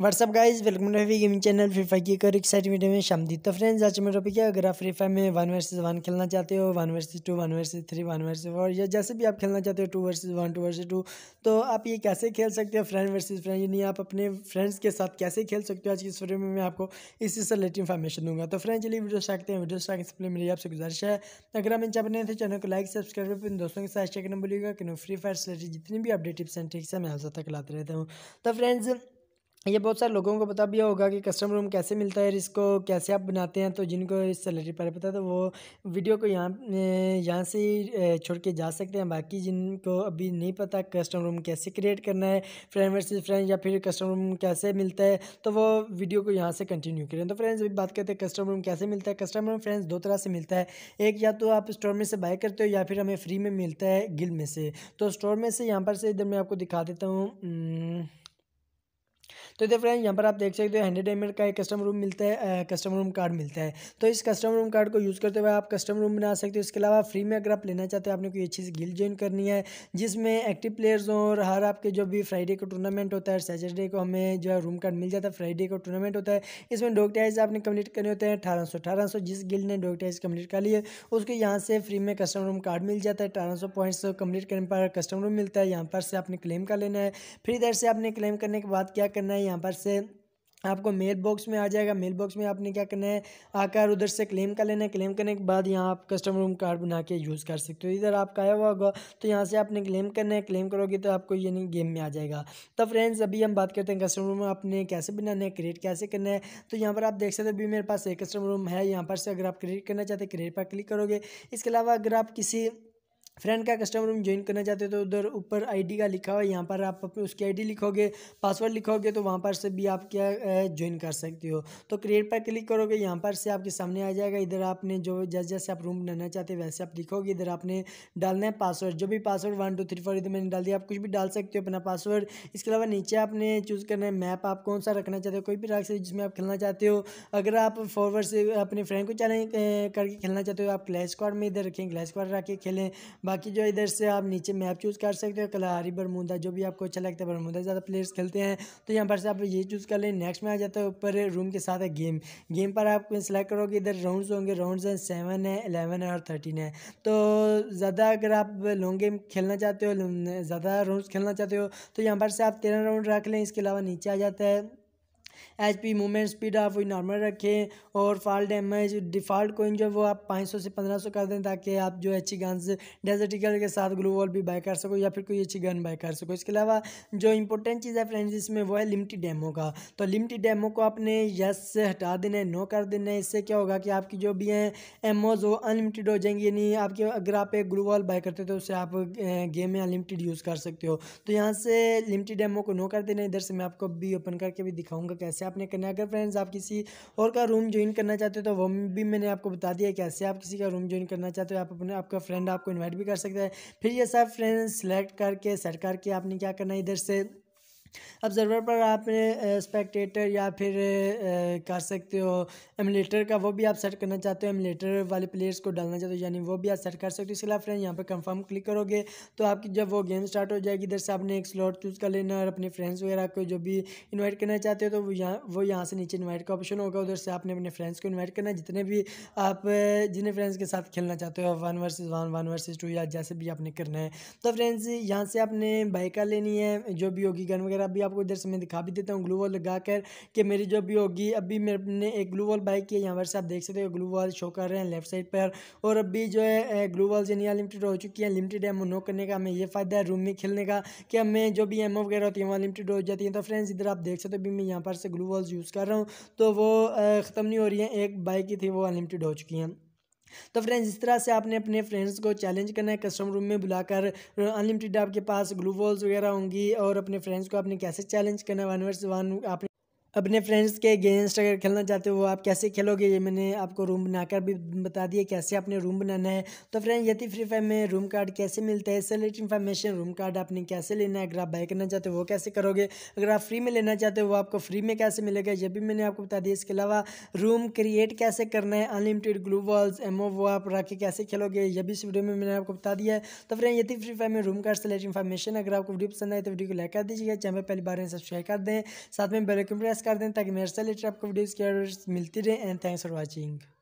WhatsApp guys welcome Rafi gaming channel Free Fire की एक excite video में शामदी तो फ्रेंड्स आज मेरा टॉपिक है अगर आप फ्री फायर में वन वर्सेस वन खेलना चाहते हो one versus two one versus three one versus four या जैसे भी आप खेलना चाहते हो two versus one two versus two तो आप ये कैसे खेल सकते हो फ्रेंड वर्सेज फ्रेंड यानी आप अपने फ्रेंड्स के साथ कैसे खेल सकते हो आज की इस वीडियो में मैं आपको इसी से रिलेटेड इन्फॉर्मेशन दूंगा तो फ्रेंड चलिए वीडियो करते हैं वीडियो स्टार्ट से पहले मेरी आपसे गुजारिश है अगर आप चाहते हैं तो चैनल को लाइक सब्सक्राइब अपने दोस्तों के साथ शेयर करना भूलिएगा क्योंकि फ्री फायर से रिलेटेड जितनी भी अपडेट टिप्स एंड ट्रिक्स है मैं आप तक लाते रहता हूँ तो फ्रेंड्स ये बहुत सारे लोगों को पता भी होगा कि कस्टम रूम कैसे मिलता है और इसको कैसे आप बनाते हैं तो जिनको इस सैलरी पर पता है तो वो वीडियो को यहाँ यहाँ से छोड़ के जा सकते हैं बाकी जिनको अभी नहीं पता कस्टम रूम कैसे क्रिएट करना है फ्रेंड वर्सेस फ्रेंड या फिर कस्टम रूम कैसे मिलता है तो वो वीडियो को यहाँ से कंटिन्यू करें तो फ्रेंड्स अभी बात करते हैं कस्टम रूम कैसे मिलता है कस्टम रूम फ्रेंड्स दो तरह से मिलता है एक या तो आप स्टोर में से बाय करते हो या फिर हमें फ्री में मिलता है गिल में से तो स्टोर में से यहाँ पर से इधर मैं आपको दिखा देता हूँ तो इधर फ्रेंड यहाँ पर आप देख सकते हो हंड्रेड एम का एक कस्टम रूम मिलता है कस्टम रूम कार्ड मिलता है तो इस कस्टम रूम कार्ड को यूज़ करते हुए आप कस्टम रूम बना सकते हो इसके अलावा फ्री में अगर आप लेना चाहते हो आपने कोई अच्छी सी गिल ज्वाइन करनी है जिसमें एक्टिव प्लेयर्स हों और हर आपके जो भी फ्राइडे का टूर्नामेंट होता है सैटरडे को हमें जो है रूम कार्ड मिल जाता है फ्राइडे को टूर्नामेंट होता है इसमें डॉग टाइज आपने कम्प्लीट करने होते हैं अठारह सौ अठारह सौ जिस गिल ने डॉग टाइज कम्प्लीट कर लिए उसके यहाँ से फ्री में कस्टम रूम कार्ड मिल जाता है अठारह सौ पॉइंट्स कम्प्लीट करने पर कस्टम रूम मिलता है यहाँ पर से आपने क्लेम कर लेना है फिर इधर से आपने क्लेम करने के बाद क्या करना है यहाँ पर से आपको मेल बॉक्स में आ जाएगा मेल बॉक्स में आपने क्या करना है आकर उधर से क्लेम कर लेना है क्लेम करने के बाद यहाँ आप कस्टमर रूम कार्ड बना के यूज़ कर सकते हो इधर आपका आया हुआ होगा तो यहाँ से आपने क्लेम करना है क्लेम करोगे तो आपको ये नहीं गेम में आ जाएगा तो फ्रेंड्स अभी हम बात करते हैं कस्टमर रूम आपने कैसे बनाना है क्रिएट कैसे करना है तो यहाँ पर आप देख सकते हो अभी मेरे पास एक कस्टमर रूम है यहाँ पर से अगर आप क्रिएट करना चाहते हैं क्रिएट पर क्लिक करोगे इसके अलावा अगर आप किसी फ्रेंड का कस्टमर रूम ज्वाइन करना चाहते हो तो उधर ऊपर आईडी का लिखा हुआ है यहाँ पर आप अपनी उसकी आईडी लिखोगे पासवर्ड लिखोगे तो वहाँ पर से भी आप क्या ज्वाइन कर सकते हो तो क्रिएट पर क्लिक करोगे यहाँ पर से आपके सामने आ जाएगा इधर आपने जो जैसे जैसे आप रूम बनाना चाहते हो वैसे आप लिखोगे इधर आपने डालना है पासवर्ड जो भी password one two three four इधर मैंने डाल दिया आप कुछ भी डाल सकते हो अपना पासवर्ड इसके अलावा नीचे आपने चूज़ करना है मैप आप कौन सा रखना चाहते हो कोई भी रख सकते हो जिसमें आप खेलना चाहते हो अगर आप फॉरवर्ड से अपने फ्रेंड को चैलेंज करके खेलना चाहते हो आप क्लैश स्क्वाड में इधर रखें क्लैश स्क्वाड रख के खेलें बाकी जो इधर से आप नीचे मैप चूज़ कर सकते हो कलारी बरमूदा जो भी आपको अच्छा लगता है बरमूदा ज़्यादा प्लेयर्स खेलते हैं तो यहाँ पर से आप ये चूज़ कर लें नेक्स्ट में आ जाता है ऊपर रूम के साथ है गेम गेम पर आप सिलेक्ट करोगे इधर राउंड्स होंगे राउंड्स हैं सेवन है एलेवन है और थर्टीन है तो ज़्यादा अगर आप लॉन्ग गेम खेलना चाहते हो ज़्यादा राउंड खेलना चाहते हो तो यहाँ पर से आप तेरह राउंड रख लें इसके अलावा नीचे आ जाता है एच पी मूवमेंट स्पीड आप वही नॉर्मल रखें और फॉल डैमेज डिफ़ॉल्ट कोइन जो है वो आप पाँच सौ से पंद्रह सौ कर दें ताकि आप जो अच्छी गन्स डेजर्ट ईगल के साथ ग्लू वॉल भी बाय कर सको या फिर कोई अच्छी गन बाय कर सको इसके अलावा जो इंपॉर्टेंट चीज़ है फ्रेंड्स इसमें वो है लिमिटेड डैमो का तो लिमिटेड डैमो को आपने यस से हटा देना है नो कर देना है इससे क्या होगा कि आपकी जो भी हैं एमोज वो अनलिमिटेड हो जाएंगी यानी आपके अगर आप एक ग्लू वॉल बाय करते हो तो उससे आप गेम में अनलिमिटेड यूज़ कर सकते हो तो यहाँ से लिमिटेड डैमो को नो कर देना इधर से मैं आपको भी ओपन करके भी दिखाऊँगा कैसे आपने करना है अगर फ्रेंड्स आप किसी और का रूम ज्वाइन करना चाहते हो तो वो भी मैंने आपको बता दिया कैसे आप किसी का रूम ज्वाइन करना चाहते हो आप अपने आपका फ्रेंड आपको इन्वाइट भी कर सकता है फिर ये सब फ्रेंड्स सेलेक्ट करके सेट करके आपने क्या करना है इधर से ऑब्जर्वर पर आप स्पेक्टेटर या फिर कर सकते हो एमलेटर का वो भी आप सेट करना चाहते हो एमलेटर वाले प्लेयर्स को डालना चाहते हो यानी वो भी आप सेट कर सकते हो इसके फ्रेंड यहाँ पर कंफर्म क्लिक करोगे तो आपकी जब वो गेम स्टार्ट हो जाएगी इधर से आपने एक स्लॉट चूज़ कर लेना और अपने फ्रेंड्स वगैरह को जो भी इन्वाइट करना चाहते हो तो वो यहाँ से नीचे इन्वाइट का ऑप्शन होगा उधर से आपने अपने फ्रेंड्स को इन्वाइट करना जितने भी आप जिन्हें फ्रेंड्स के साथ खेलना चाहते हो one versus one one versus two या जैसे भी आपने करना है तो फ्रेंड्स यहाँ से आपने बाइका लेनी है जो भी होगी गन वगैरह अभी आपको इधर से मैं दिखा भी देता हूँ ग्लू वॉल लगा कर कि मेरी जो भी होगी अभी मैंने एक ग्लू वॉल बाई की है यहाँ पर आप देख सकते हो ग्लू वॉल शो कर रहे हैं लेफ्ट साइड पर और अभी जो है ग्लू वॉल यानी अनलिमिटेड हो चुकी है लिमिटेड एमओ नो करने का हमें यह फ़ायदा है रूम में खेलने का कि हमें जो भी एमओ वगैरह होती है वहाँ लिमिटेड हो जाती है तो फ्रेंड्स इधर आप देख सकते हो अभी मैं यहाँ पर से ग्लू वॉल्स यूज़ कर रहा हूँ तो वो ख़त्म नहीं हो रही है एक बाइक की थी वो अनलिमिटेड हो चुकी हैं तो फ्रेंड्स इस तरह से आपने अपने फ्रेंड्स को चैलेंज करना है कस्टम रूम में बुलाकर अनलिमिटेड आपके पास ग्लू बॉल्स वगैरह होंगी और अपने फ्रेंड्स को आपने कैसे चैलेंज करना है वन वर्स वन आपने अपने फ्रेंड्स के अगेंस्ट अगर खेलना चाहते हो आप कैसे खेलोगे ये मैंने आपको रूम बनाकर भी बता दिया कैसे आपने रूम बनाना है तो फ्रेंड यदि फ्री फायर में रूम कार्ड कैसे मिलता है सेलेक्ट इन्फॉर्मेशन रूम कार्ड आपने कैसे लेना है अगर आप बाय करना चाहते हो वो कैसे करोगे अगर आप फ्री में लेना चाहते हो वो आपको फ्री में कैसे मिलेगा ये भी मैंने आपको बता दिया इसके अलावा रूम क्रिएट कैसे करना है अनलिमिटेड ग्लू वॉल्स एमओ वो आप रख के कैसे खेलोगे ये भी इस वीडियो में मैंने आपको बता दिया है तो फ्रेंड यदि फ्री फायर में रूम कार्ड सेलेक्ट इन्फॉर्मेशन अगर आपको वीडियो पसंद आए तो वीडियो को लाइक कर दीजिएगा चैनल पहली बार सब्सक्राइब कर दें साथ में बेलकम प्रेस कर दें ताकि मेरे से रिलेटेड आपको वीडियोज़ की मिलती रहे एंड थैंक्स फॉर वॉचिंग